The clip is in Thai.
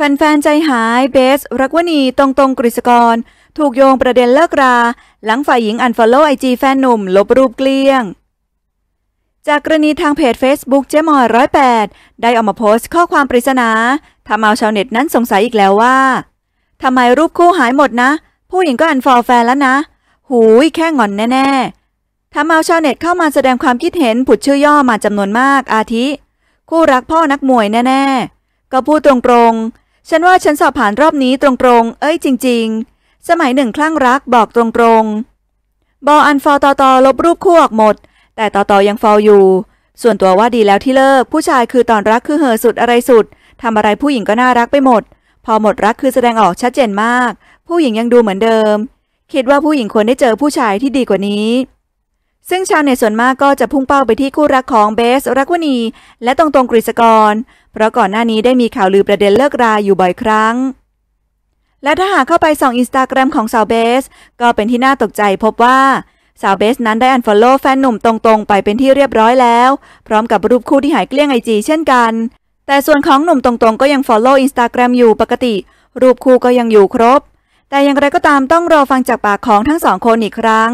แฟนๆใจหายเบส รักวณีตรงตรงกฤษกร ถูกโยงประเด็นเลิกรา หลังฝ่ายหญิงอันฟอลโล่ไอจีแฟนหนุ่ม ลบรูปเกลี้ยง จากกรณีทางเพจ Facebook เจมอยร้อยแปดได้ออกมาโพสต์ข้อความปริศนาทำเอาชาวเน็ตนั้นสงสัยอีกแล้วว่าทำไมรูปคู่หายหมดนะ ผู้หญิงก็อันฟอลแฟนแล้วนะหูยแค่งอนแน่ๆทำเอาชาวเน็ตเข้ามาแสดงความคิดเห็นผุดชื่อย่อมาจำนวนมากอาทิ คู่รักพ่อนักมวยแน่ ๆก็พูดตรงๆฉันว่าฉันสอบผ่านรอบนี้ตรง ๆ เอ้ยจริง ๆ สมัยหนึ่งคลั่งรักบอกตรง ๆ บออันฟอตอตอลบรูปคู่ออกหมด แต่ตอตอยังฟออยู่ ส่วนตัวว่าดีแล้วที่เลิกผู้ชายคือตอนรักคือเหอสุดอะไรสุดทำอะไรผู้หญิงก็น่ารักไปหมด พอหมดรักคือแสดงออกชัดเจนมาก ผู้หญิงยังดูเหมือนเดิม คิดว่าผู้หญิงควรได้เจอผู้ชายที่ดีกว่านี้ ซึ่งชาวเน็ตส่วนมากก็จะพุ่งเป้าไปที่คู่รักของเบสรักวณีและตรงตรงกฤษกรเพราะก่อนหน้านี้ได้มีข่าวลือประเด็นเลิกราอยู่บ่อยครั้ง และถ้าหากเข้าไปส่องอินสตาแกรมของสาวเบสก็เป็นที่น่าตกใจพบว่าสาวเบสนั้นได้อันฟอลโล่แฟนหนุ่มตรงๆ ไปเป็นที่เรียบร้อยแล้ว พร้อมกับรูปคู่ที่หายเกลี้ยงไอจีเช่นกัน แต่ส่วนของหนุ่มตรงๆ ก็ยังฟอลโล่อินสตาแกรมอยู่ปกติ รูปคู่ก็ยังอยู่ครบ แต่อย่างไรก็ตามต้องรอฟังจากปากของทั้งสองคนอีกครั้ง